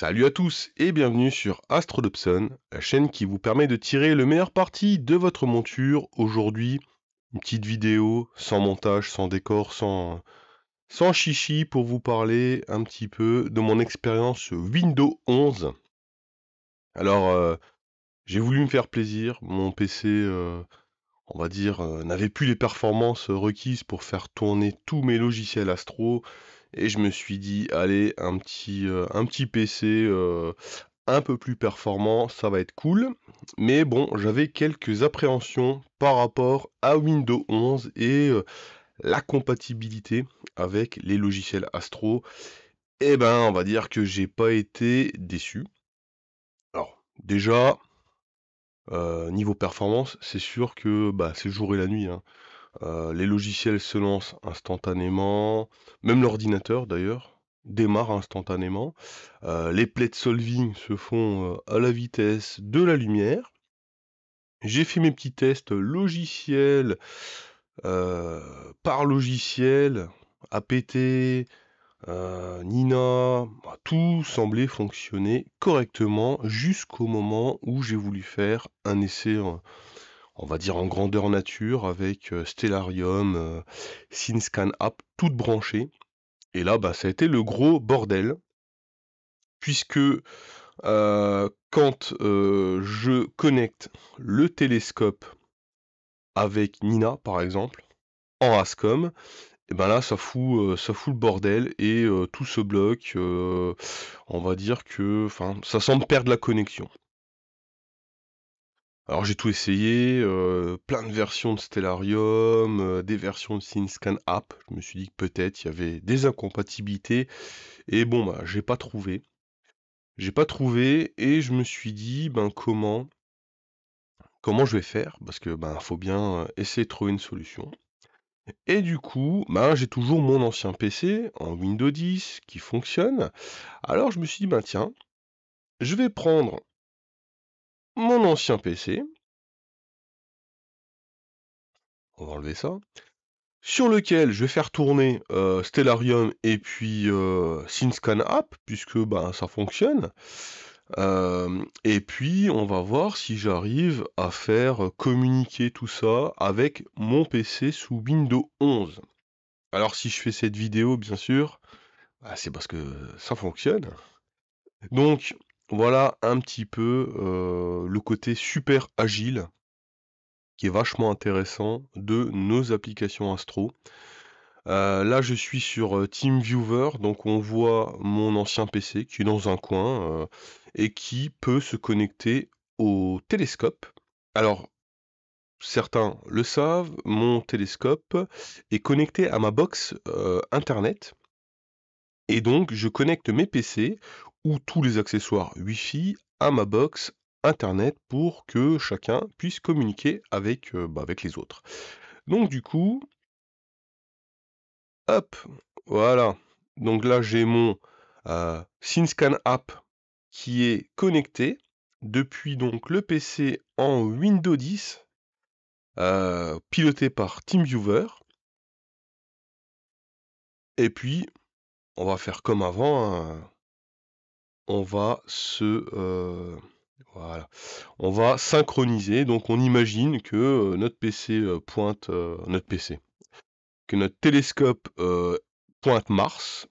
Salut à tous et bienvenue sur Astro Dobson, la chaîne qui vous permet de tirer le meilleur parti de votre monture. Aujourd'hui, une petite vidéo sans montage, sans décor, sans, sans chichi pour vous parler un petit peu de mon expérience Windows 11. Alors, euh, j'ai voulu me faire plaisir, mon PC, euh, on va dire, euh, n'avait plus les performances requises pour faire tourner tous mes logiciels Astro et je me suis dit allez un petit, euh, un petit PC euh, un peu plus performant ça va être cool mais bon j'avais quelques appréhensions par rapport à Windows 11 et euh, la compatibilité avec les logiciels Astro et eh ben on va dire que j'ai pas été déçu alors déjà niveau performance c'est sûr que bah, c'est jour et la nuit hein. Euh, les logiciels se lancent instantanément, même l'ordinateur d'ailleurs démarre instantanément. Euh, les plate solving se font euh, à la vitesse de la lumière. J'ai fait mes petits tests logiciels par logiciel, APT, Nina, bah, tout semblait fonctionner correctement jusqu'au moment où j'ai voulu faire un essai on va dire en grandeur nature avec euh, Stellarium, euh, SynScan App, toutes branchées. Et là, bah, ça a été le gros bordel, puisque euh, quand je connecte le télescope avec Nina, par exemple, en ASCOM, et ben là, ça fout, ça fout le bordel et tout se bloque. on va dire que ça semble perdre la connexion. Alors j'ai tout essayé, euh, plein de versions de Stellarium, euh, des versions de SceneScan App. Je me suis dit que peut-être il y avait des incompatibilités. Et bon, bah, j'ai pas trouvé. J'ai pas trouvé et je me suis dit, ben comment, comment je vais faire Parce que ben faut bien euh, essayer de trouver une solution. Et du coup, ben j'ai toujours mon ancien PC en Windows 10 qui fonctionne. Alors je me suis dit, ben tiens, je vais prendre mon ancien PC. On va enlever ça. Sur lequel je vais faire tourner euh, Stellarium et puis SinScan euh, SynScan App, puisque ben ça fonctionne. Euh, et puis on va voir si j'arrive à faire communiquer tout ça avec mon PC sous Windows 11. Alors si je fais cette vidéo, bien sûr, bah, c'est parce que ça fonctionne. Donc voilà un petit peu le côté super agile qui est vachement intéressant de nos applications Astro. là, je suis sur TeamViewer, donc on voit mon ancien PC qui est dans un coin et qui peut se connecter au télescope. Alors, certains le savent, mon télescope est connecté à ma box Internet. Et donc, je connecte mes PC ou tous les accessoires Wi-Fi à ma box Internet pour que chacun puisse communiquer avec, euh, bah, avec les autres. Donc du coup, hop, voilà. Donc là, j'ai mon euh, SynScan app qui est connecté depuis donc le PC en Windows 10, euh, piloté par TeamViewer. Et puis, on va faire comme avant. Hein. On va se... Euh, on va synchroniser. Donc on imagine que euh, notre PC euh, pointe... notre PC. Que notre télescope pointe Mars.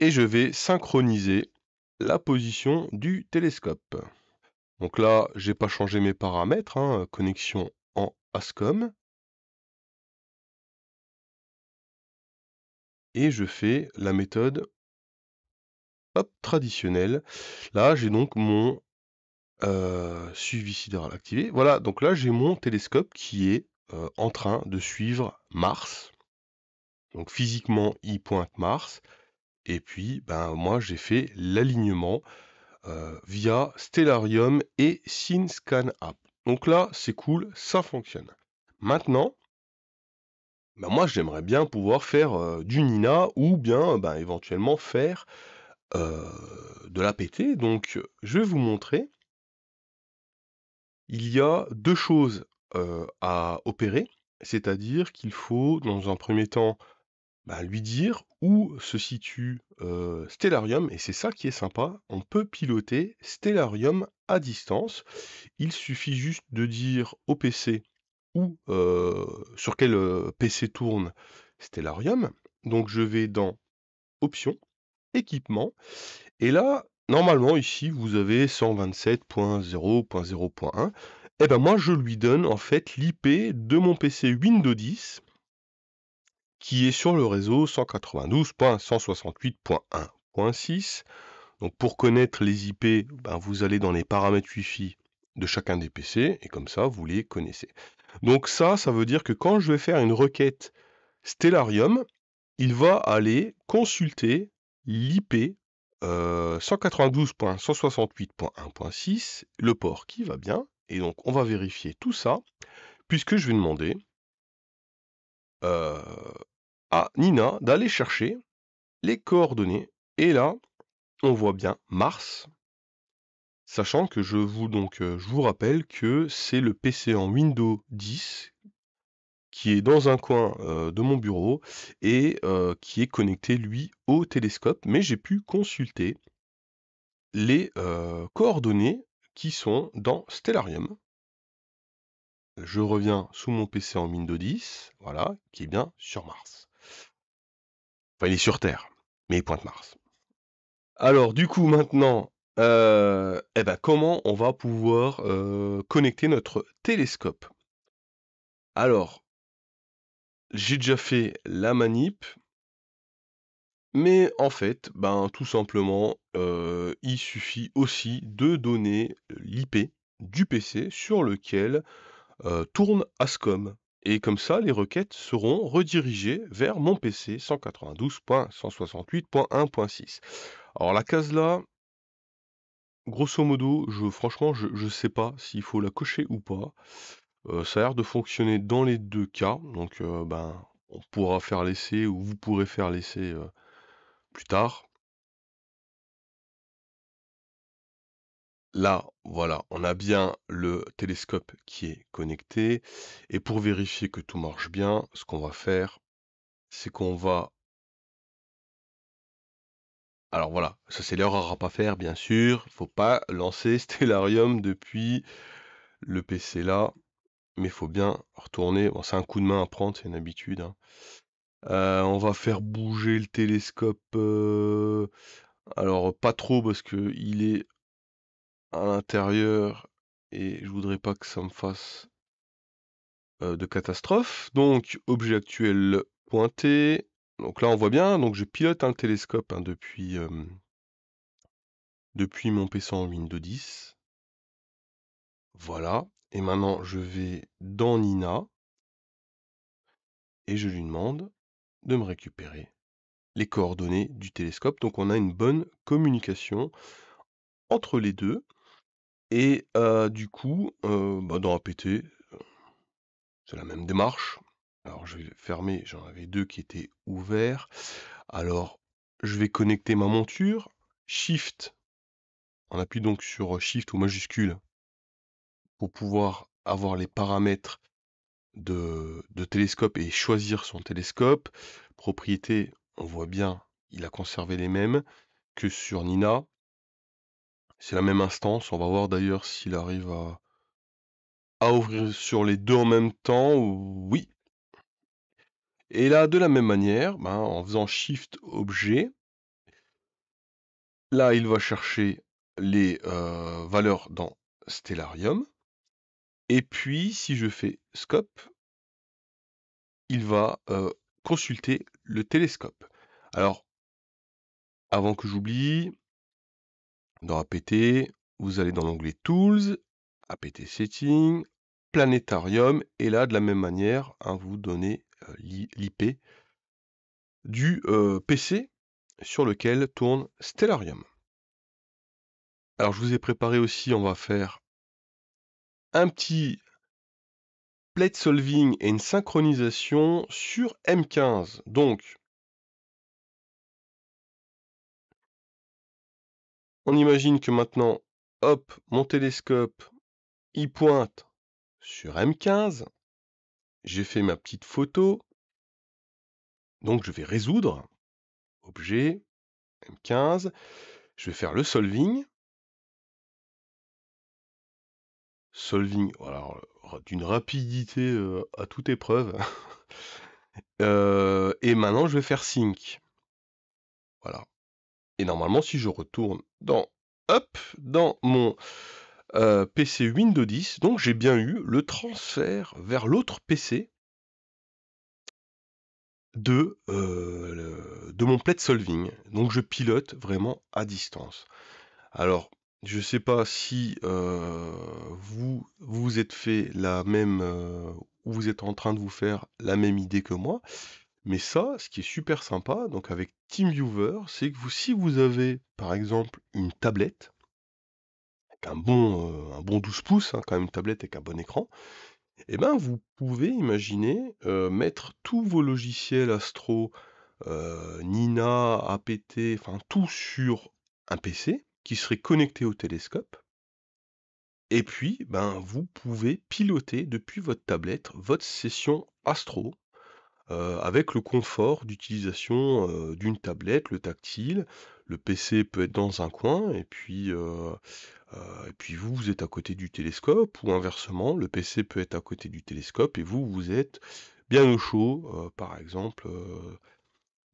Et je vais synchroniser la position du télescope. Donc là, j'ai pas changé mes paramètres. Hein, connexion en ASCOM. et je fais la méthode traditionnelle. Là, j'ai donc mon euh, suivi sidéral activé. Voilà, donc là, j'ai mon télescope qui est euh, en train de suivre Mars. Donc physiquement, il pointe Mars. Et puis, ben, moi, j'ai fait l'alignement euh, via Stellarium et SynScan App. Donc là, c'est cool, ça fonctionne. Maintenant, bah, moi j'aimerais bien pouvoir faire du Nina ou bien bah, éventuellement faire de la Donc je vais vous montrer. Il y a deux choses à opérer, c'est-à-dire qu'il faut dans un premier temps bah, lui dire où se situe Stellarium, et c'est ça qui est sympa, on peut piloter Stellarium à distance. Il suffit juste de dire au PC ou sur quel PC tourne Stellarium. Donc je vais dans Options, Équipement, et là, normalement ici, vous avez 127.0.0.1. Et eh ben moi, je lui donne en fait l'IP de mon PC Windows 10 qui est sur le réseau 192.168.1.6. Donc pour connaître les IP, ben, vous allez dans les paramètres Wi-Fi de chacun des PC et comme ça vous les connaissez. Donc ça, ça veut dire que quand je vais faire une requête Stellarium, il va aller consulter l'IP 192.168.1.6, euh, le port qui va bien, et donc on va vérifier tout ça, puisque je vais demander euh, à Nina d'aller chercher les coordonnées, et là, on voit bien Mars, Sachant que je vous donc, euh, je vous rappelle que c'est le PC en Windows 10 qui est dans un coin, euh, de mon bureau et euh, qui est connecté lui au télescope, mais j'ai pu consulter les, coordonnées qui sont dans Stellarium. Je reviens sous mon PC en Windows 10, voilà, qui est bien sur Mars. Enfin, il est sur Terre, mais il pointe Mars. Alors du coup maintenant euh, eh ben, comment on va pouvoir euh, connecter notre télescope. Alors, j'ai déjà fait la manip, mais en fait, ben, tout simplement, euh, il suffit aussi de donner l'IP du PC sur lequel tourne Ascom. Et comme ça, les requêtes seront redirigées vers mon PC 192.168.1.6. Alors la case là, Grosso modo, je franchement, je ne sais pas s'il faut la cocher ou pas. Euh, ça a l'air de fonctionner dans les deux cas, donc euh, ben, on pourra faire l'essai ou vous pourrez faire l'essai, euh, plus tard. Là, voilà, on a bien le télescope qui est connecté et pour vérifier que tout marche bien, ce qu'on va faire, c'est qu'on va alors voilà, ça c'est l'erreur à pas faire, bien sûr. Faut pas lancer Stellarium depuis le PC là. Mais faut bien retourner. Bon, c'est un coup de main à prendre, c'est une habitude. Hein. Euh, on va faire bouger le télescope. Euh, alors pas trop parce que il est à l'intérieur et je voudrais pas que ça me fasse euh, de catastrophe. Donc objet actuel pointé. Donc là, on voit bien, donc je pilote un télescope hein, depuis, depuis mon PC en Windows 10. Voilà. Et maintenant, je vais dans Nina et je lui demande de me récupérer les coordonnées du télescope. Donc on a une bonne communication entre les deux. Et du coup, bah, dans APT, c'est la même démarche. Alors je vais fermer, j'en avais deux qui étaient ouverts. Alors je vais connecter ma monture. Shift. On appuie donc sur euh, Shift ou majuscule pour pouvoir avoir les paramètres de, télescope et choisir son télescope. Propriété, on voit bien, il a conservé les mêmes que sur Nina. C'est la même instance. On va voir d'ailleurs s'il arrive à, à ouvrir sur les deux en même temps. Oui, et là, de la même manière, ben, en faisant Shift Objet, là, il va chercher les euh, valeurs dans Stellarium. Et puis, si je fais Scope, il va euh, consulter le télescope. Alors, avant que j'oublie, dans APT, vous allez dans l'onglet Tools, APT Settings, Planétarium, et là, de la même manière, hein, vous donnez euh, l'IP du PC sur lequel tourne Stellarium. Alors je vous ai préparé aussi, on va faire un petit plate solving et une synchronisation sur M15. Donc, on imagine que maintenant, hop, mon télescope, il pointe sur M15. J'ai fait ma petite photo. Donc je vais résoudre. Objet, M15. Je vais faire le solving. Solving, alors euh, d'une rapidité euh, à toute épreuve. Euh, et maintenant, je vais faire sync. Voilà. Et normalement, si je retourne dans, hop, dans mon euh, PC Windows 10, donc j'ai bien eu le transfert vers l'autre PC de, euh, de mon plate solving. Donc je pilote vraiment à distance. Alors, je ne sais pas si euh, vous vous êtes fait la même ou vous êtes en train de vous faire la même idée que moi. Mais ça, ce qui est super sympa, donc avec TeamViewer, c'est que vous, si vous avez par exemple une tablette, un bon, un bon 12 pouces, hein, quand même une tablette avec un bon écran, eh ben, vous pouvez imaginer mettre tous vos logiciels Astro, Nina, APT, enfin tout sur un PC qui serait connecté au télescope. Et puis, ben, vous pouvez piloter depuis votre tablette votre session Astro euh, avec le confort d'utilisation euh, d'une tablette, le tactile. Le PC peut être dans un coin et puis, euh, et puis vous, vous êtes à côté du télescope ou inversement, le PC peut être à côté du télescope et vous, vous êtes bien au chaud, par exemple,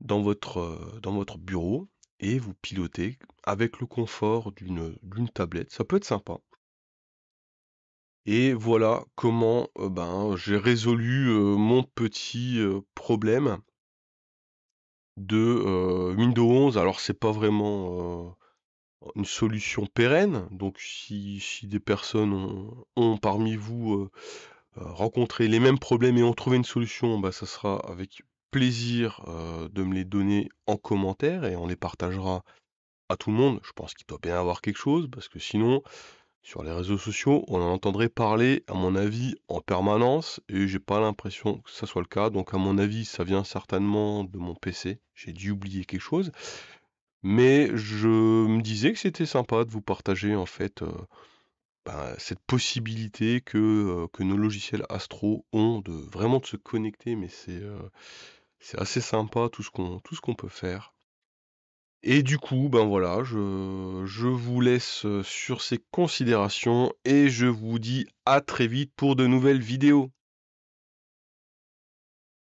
dans, votre, dans votre bureau et vous pilotez avec le confort d'une tablette. Ça peut être sympa. Et voilà comment, ben, j'ai résolu, mon petit, problème de, Windows 11. Alors c'est pas vraiment, une solution pérenne, donc si des personnes ont parmi vous, rencontré les mêmes problèmes et ont trouvé une solution, bah, ça sera avec plaisir, de me les donner en commentaire et on les partagera à tout le monde. Je pense qu'il doit bien avoir quelque chose parce que sinon sur les réseaux sociaux, on en entendrait parler, à mon avis, en permanence, et j'ai pas l'impression que ça soit le cas. Donc, à mon avis, ça vient certainement de mon PC. J'ai dû oublier quelque chose. Mais je me disais que c'était sympa de vous partager, en fait, euh, ben, cette possibilité euh, que, nos logiciels Astro ont de vraiment de se connecter. Mais c'est euh, assez sympa tout ce qu'on peut faire. Et du coup, ben voilà, je, je vous laisse euh, sur ces considérations et je vous dis à très vite pour de nouvelles vidéos.